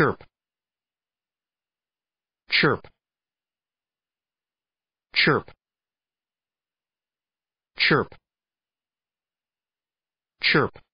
chirp chirp chirp chirp chirp